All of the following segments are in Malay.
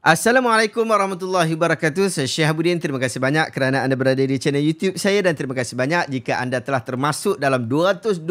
Assalamualaikum warahmatullahi wabarakatuh. Saya Syekh Abudin. Terima kasih banyak kerana anda berada di channel YouTube saya dan terima kasih banyak jika anda telah termasuk dalam 220,000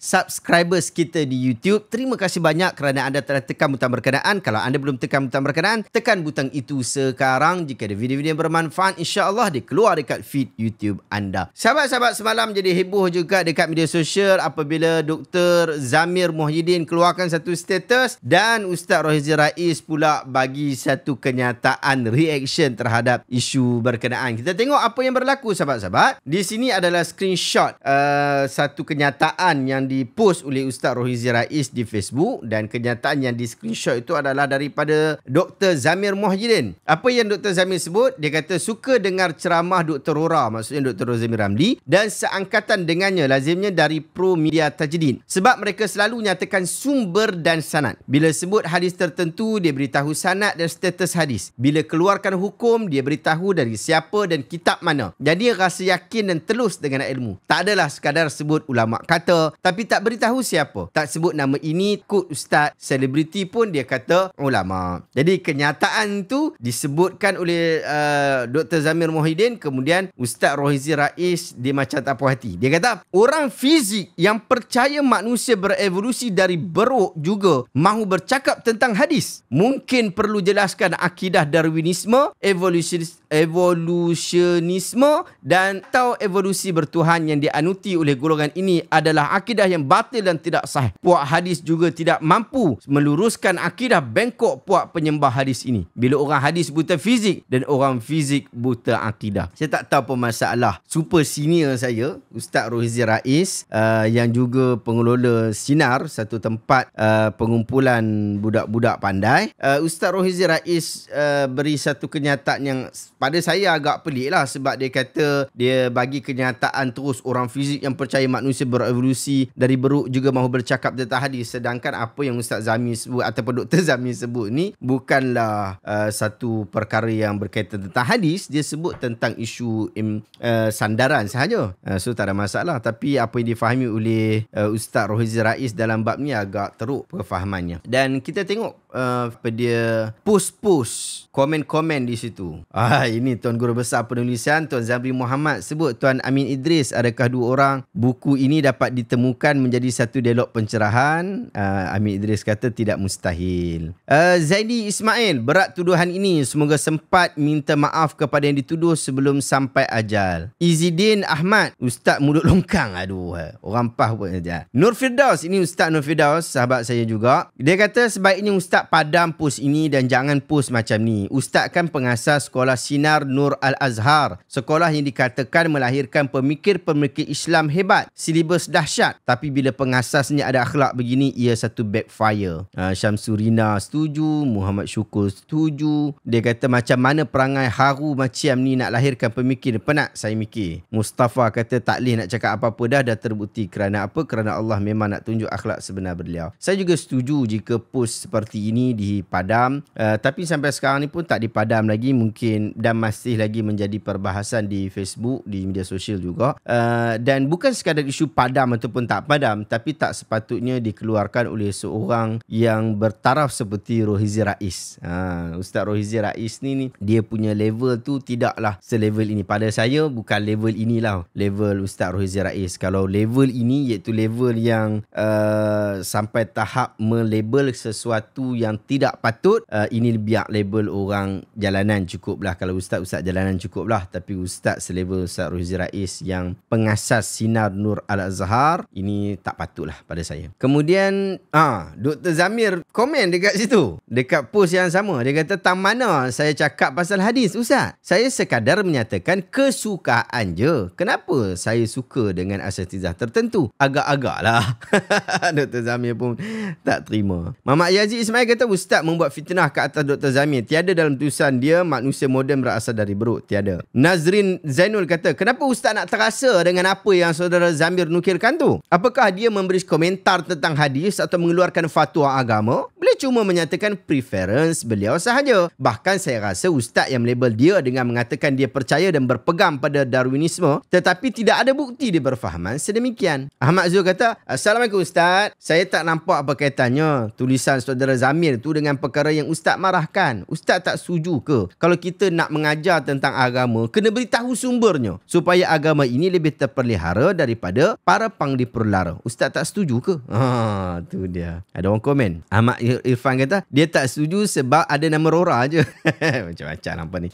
subscribers kita di YouTube. Terima kasih banyak kerana anda telah tekan butang berkenaan. Kalau anda belum tekan butang berkenaan, tekan butang itu sekarang. Jika ada video-video yang bermanfaat, insya-Allah dia keluar dekat feed YouTube anda. Sahabat-sahabat semalam jadi heboh juga dekat media sosial apabila Dr. Zamir Muhyiddin keluarkan satu status dan Ustaz Rohizi Rais pula bagi satu satu kenyataan reaction terhadap isu berkenaan. Kita tengok apa yang berlaku sahabat-sahabat. Di sini adalah screenshot uh, satu kenyataan yang dipost oleh Ustaz Rohizi Rais di Facebook dan kenyataan yang di screenshot itu adalah daripada Dr. Zamir Muhyiddin. Apa yang Dr. Zamir sebut? Dia kata suka dengar ceramah Dr. Rora maksudnya Dr. Rozamir Ramli dan seangkatan dengannya lazimnya dari Pro Media Tajdid sebab mereka selalu nyatakan sumber dan sanad. Bila sebut hadis tertentu dia beritahu sanad dan status hadis. Bila keluarkan hukum, dia beritahu dari siapa dan kitab mana. Jadi rasa yakin dan telus dengan ilmu. Tak adalah sekadar sebut ulama kata, tapi tak beritahu siapa. Tak sebut nama ini, kut ustaz, selebriti pun dia kata ulama. Jadi kenyataan tu disebutkan oleh uh, Dr. Zamir Mohidin, kemudian Ustaz Rohizi Rais di macam tak puas hati. Dia kata, orang fizik yang percaya manusia berevolusi dari beruk juga mahu bercakap tentang hadis. Mungkin perlu jelas menjelaskan akidah Darwinisme, evolutionist, evolutionisme dan tahu evolusi bertuhan yang dianuti oleh golongan ini adalah akidah yang batil dan tidak sah. Puak hadis juga tidak mampu meluruskan akidah bengkok puak penyembah hadis ini. Bila orang hadis buta fizik dan orang fizik buta akidah. Saya tak tahu apa masalah. Super senior saya, Ustaz Rohizi Rais uh, yang juga pengelola Sinar, satu tempat uh, pengumpulan budak-budak pandai. Uh, Ustaz Rohizi Rais uh, beri satu kenyataan yang pada saya agak pelik lah sebab dia kata dia bagi kenyataan terus orang fizik yang percaya manusia berevolusi dari beruk juga mahu bercakap tentang hadis sedangkan apa yang Ustaz Zami sebut ataupun Dr. Zami sebut ni bukanlah uh, satu perkara yang berkaitan tentang hadis dia sebut tentang isu um, uh, sandaran sahaja uh, so tak ada masalah tapi apa yang difahami oleh uh, Ustaz Rohiz Rais dalam bab ni agak teruk perfahamannya dan kita tengok uh, pada post-post komen-komen di situ ah ini Tuan Guru Besar Penulisan Tuan Zamri Muhammad sebut Tuan Amin Idris adakah dua orang buku ini dapat ditemukan menjadi satu dialog pencerahan uh, Amin Idris kata tidak mustahil uh, Zaidi Ismail berat tuduhan ini semoga sempat minta maaf kepada yang dituduh sebelum sampai ajal Izidin Ahmad Ustaz Mulut Longkang aduh eh, orang pah pun saja Nur Firdaus ini Ustaz Nur Firdaus sahabat saya juga dia kata sebaiknya Ustaz padam post ini dan jangan post macam ni Ustaz kan pengasas sekolah si Sinar Nur Al-Azhar, sekolah yang dikatakan melahirkan pemikir-pemikir Islam hebat, silibus dahsyat. Tapi bila pengasasnya ada akhlak begini, ia satu backfire. Uh, Syamsurina setuju, Muhammad Syukur setuju. Dia kata macam mana perangai haru macam ni nak lahirkan pemikir, penat saya mikir. Mustafa kata tak boleh nak cakap apa-apa dah, dah terbukti kerana apa? Kerana Allah memang nak tunjuk akhlak sebenar beliau. Saya juga setuju jika post seperti ini dipadam. Uh, tapi sampai sekarang ni pun tak dipadam lagi. Mungkin dan masih lagi menjadi perbahasan di Facebook, di media sosial juga. Uh, dan bukan sekadar isu padam ataupun tak padam, tapi tak sepatutnya dikeluarkan oleh seorang yang bertaraf seperti Rohizi Rais. Uh, Ustaz Rohizi Rais ni, ni, dia punya level tu tidaklah selevel ini. Pada saya, bukan level inilah level Ustaz Rohizi Rais. Kalau level ini, iaitu level yang uh, sampai tahap melabel sesuatu yang tidak patut, uh, ini biar label orang jalanan cukuplah kalau kalau ustaz ustaz jalanan cukup lah tapi ustaz selevel ustaz Ruzi Rais yang pengasas sinar nur al azhar ini tak patutlah pada saya kemudian ah ha, Dr. Zamir komen dekat situ dekat post yang sama dia kata tang mana saya cakap pasal hadis ustaz saya sekadar menyatakan kesukaan je kenapa saya suka dengan asatizah tertentu agak-agak lah Dr. Zamir pun tak terima Mamat Yazid Ismail kata ustaz membuat fitnah ke atas Dr. Zamir tiada dalam tulisan dia manusia moden berasal dari beruk tiada. Nazrin Zainul kata, kenapa ustaz nak terasa dengan apa yang saudara Zamir nukilkan tu? Apakah dia memberi komentar tentang hadis atau mengeluarkan fatwa agama? Beliau cuma menyatakan preference beliau sahaja. Bahkan saya rasa ustaz yang melabel dia dengan mengatakan dia percaya dan berpegang pada Darwinisme tetapi tidak ada bukti dia berfahaman sedemikian. Ahmad Zul kata, Assalamualaikum ustaz. Saya tak nampak apa kaitannya tulisan saudara Zamir tu dengan perkara yang ustaz marahkan. Ustaz tak suju ke kalau kita nak mengajar tentang agama kena beritahu sumbernya supaya agama ini lebih terpelihara daripada para pangdipurlara. Ustaz tak setuju ke? Ha, tu dia. Ada orang komen. Ahmad Irfan kata dia tak setuju sebab ada nama Rora aje. Macam-macam apa ni.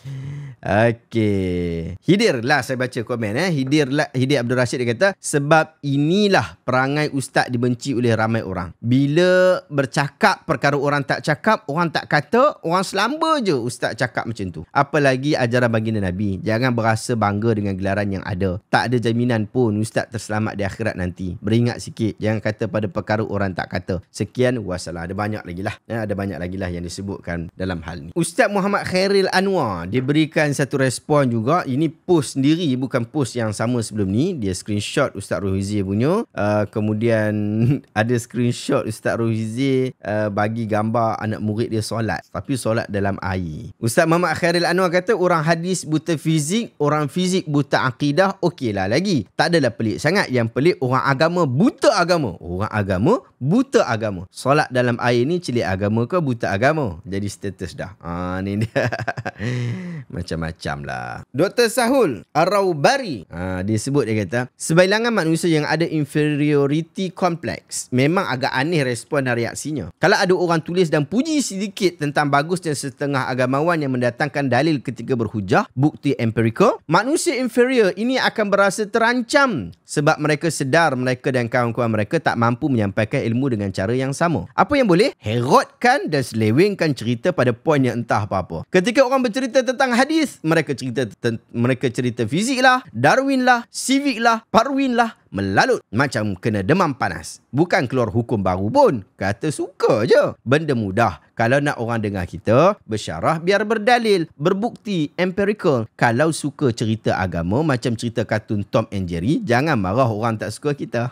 Okey. Hidir lah saya baca komen eh. Hidir lah Hidir Abdul Rashid dia kata sebab inilah perangai ustaz dibenci oleh ramai orang. Bila bercakap perkara orang tak cakap, orang tak kata, orang selamba je ustaz cakap macam tu. Apalah lagi ajaran baginda Nabi. Jangan berasa bangga dengan gelaran yang ada. Tak ada jaminan pun ustaz terselamat di akhirat nanti. Beringat sikit. Jangan kata pada perkara orang tak kata. Sekian wassalam. Ada banyak lagi lah. Ya, ada banyak lagi lah yang disebutkan dalam hal ni. Ustaz Muhammad Khairil Anwar. Dia berikan satu respon juga. Ini post sendiri. Bukan post yang sama sebelum ni. Dia screenshot Ustaz Ruhizi punya. Uh, kemudian ada screenshot Ustaz Ruhizi uh, bagi gambar anak murid dia solat. Tapi solat dalam air. Ustaz Muhammad Khairil Anwar kata kata orang hadis buta fizik, orang fizik buta akidah, okeylah lagi. Tak adalah pelik sangat. Yang pelik orang agama buta agama. Orang agama buta agama. Solat dalam air ni celik agama ke buta agama? Jadi status dah. Ha, ni dia. Macam-macam lah. Dr. Sahul Arawbari. Ha, dia sebut dia kata, sebilangan manusia yang ada inferiority complex memang agak aneh respon dan reaksinya. Kalau ada orang tulis dan puji sedikit tentang bagusnya setengah agamawan yang mendatangkan dalil ketika berhujah bukti empirical manusia inferior ini akan berasa terancam sebab mereka sedar mereka dan kawan-kawan mereka tak mampu menyampaikan ilmu dengan cara yang sama apa yang boleh herotkan dan selewengkan cerita pada poin yang entah apa-apa ketika orang bercerita tentang hadis mereka cerita mereka cerita fizik lah darwin lah civic lah parwin lah melalut macam kena demam panas. Bukan keluar hukum baru pun. Kata suka je. Benda mudah. Kalau nak orang dengar kita, bersyarah biar berdalil, berbukti, empirical. Kalau suka cerita agama macam cerita kartun Tom and Jerry, jangan marah orang tak suka kita.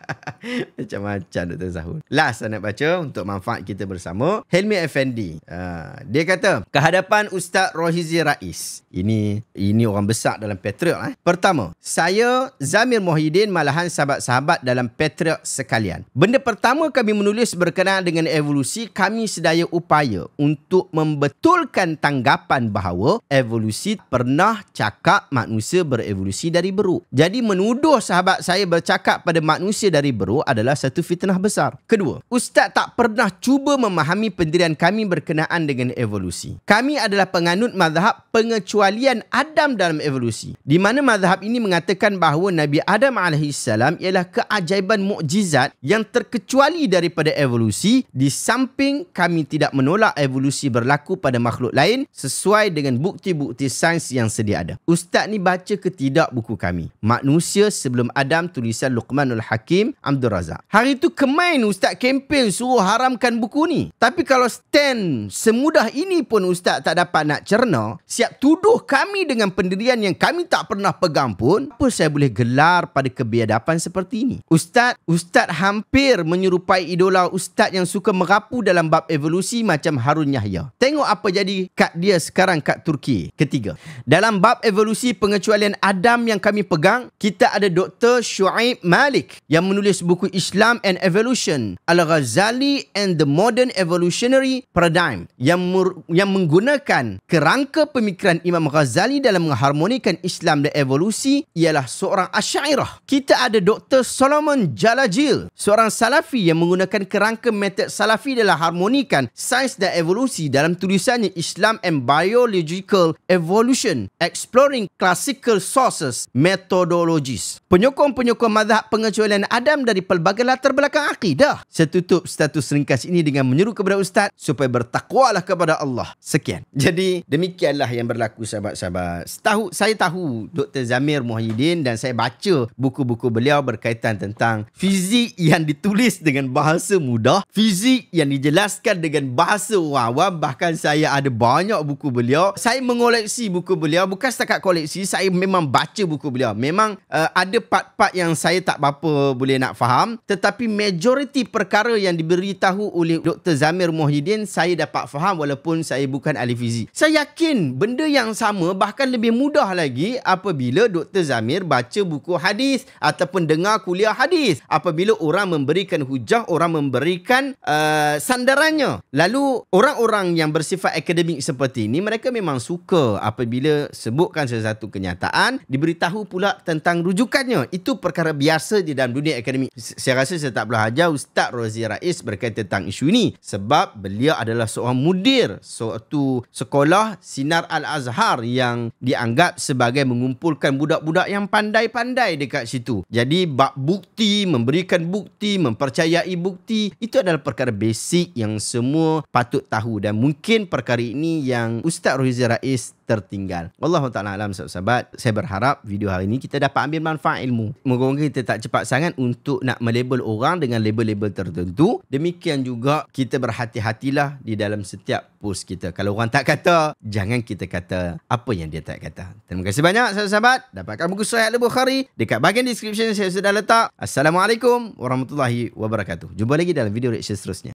Macam-macam Dr. Zahul. Last saya nak baca untuk manfaat kita bersama. Helmi Effendi. Uh, ah, dia kata, kehadapan Ustaz Rohizi Rais. Ini ini orang besar dalam patriot. Eh. Pertama, saya Zamir Mohi Muhyiddin malahan sahabat-sahabat dalam Patriot sekalian. Benda pertama kami menulis berkenaan dengan evolusi, kami sedaya upaya untuk membetulkan tanggapan bahawa evolusi pernah cakap manusia berevolusi dari beruk. Jadi menuduh sahabat saya bercakap pada manusia dari beruk adalah satu fitnah besar. Kedua, Ustaz tak pernah cuba memahami pendirian kami berkenaan dengan evolusi. Kami adalah penganut mazhab pengecualian Adam dalam evolusi. Di mana mazhab ini mengatakan bahawa Nabi Adam AS ialah keajaiban mukjizat yang terkecuali daripada evolusi di samping kami tidak menolak evolusi berlaku pada makhluk lain sesuai dengan bukti-bukti sains yang sedia ada. Ustaz ni baca ke tidak buku kami? Manusia sebelum Adam tulisan Luqmanul Hakim Abdul Razak. Hari tu kemain Ustaz kempen suruh haramkan buku ni. Tapi kalau stand semudah ini pun Ustaz tak dapat nak cerna, siap tuduh kami dengan pendirian yang kami tak pernah pegang pun, apa saya boleh gelar pada kepada kebiadapan seperti ini. Ustaz, Ustaz hampir menyerupai idola Ustaz yang suka merapu dalam bab evolusi macam Harun Yahya. Tengok apa jadi kat dia sekarang kat Turki. Ketiga, dalam bab evolusi pengecualian Adam yang kami pegang, kita ada Dr. Shu'aib Malik yang menulis buku Islam and Evolution, Al-Ghazali and the Modern Evolutionary Paradigm yang, yang menggunakan kerangka pemikiran Imam Ghazali dalam mengharmonikan Islam dan evolusi ialah seorang asyairah kita ada Dr. Solomon Jalajil, seorang salafi yang menggunakan kerangka metod salafi dalam harmonikan sains dan evolusi dalam tulisannya Islam and Biological Evolution, Exploring Classical Sources Methodologies. Penyokong-penyokong mazhab pengecualian Adam dari pelbagai latar belakang akidah. Saya tutup status ringkas ini dengan menyuruh kepada Ustaz supaya bertakwalah kepada Allah. Sekian. Jadi, demikianlah yang berlaku sahabat-sahabat. saya tahu Dr. Zamir Muhyiddin dan saya baca buku buku-buku beliau berkaitan tentang fizik yang ditulis dengan bahasa mudah, fizik yang dijelaskan dengan bahasa awam, bahkan saya ada banyak buku beliau. Saya mengoleksi buku beliau, bukan setakat koleksi, saya memang baca buku beliau. Memang uh, ada part-part yang saya tak apa boleh nak faham, tetapi majoriti perkara yang diberitahu oleh Dr. Zamir Mohidin saya dapat faham walaupun saya bukan ahli fizik. Saya yakin benda yang sama bahkan lebih mudah lagi apabila Dr. Zamir baca buku hadis hadis ataupun dengar kuliah hadis apabila orang memberikan hujah orang memberikan uh, sandarannya lalu orang-orang yang bersifat akademik seperti ini mereka memang suka apabila sebutkan sesuatu kenyataan diberitahu pula tentang rujukannya itu perkara biasa di dalam dunia akademik saya rasa saya tak perlu ajar Ustaz Rozi Rais berkaitan tentang isu ini sebab beliau adalah seorang mudir suatu sekolah Sinar Al-Azhar yang dianggap sebagai mengumpulkan budak-budak yang pandai-pandai dekat kat situ. Jadi bak bukti, memberikan bukti, mempercayai bukti itu adalah perkara basic yang semua patut tahu dan mungkin perkara ini yang Ustaz Rohizi Rais tertinggal. Allah Ta'ala alam sahabat saya berharap video hari ini kita dapat ambil manfaat ilmu. moga kita tak cepat sangat untuk nak melabel orang dengan label-label tertentu. Demikian juga kita berhati-hatilah di dalam setiap post kita. Kalau orang tak kata, jangan kita kata apa yang dia tak kata. Terima kasih banyak sahabat-sahabat. Dapatkan buku surah Al-Bukhari dekat bahagian description saya sudah letak. Assalamualaikum warahmatullahi wabarakatuh. Jumpa lagi dalam video reaction seterusnya.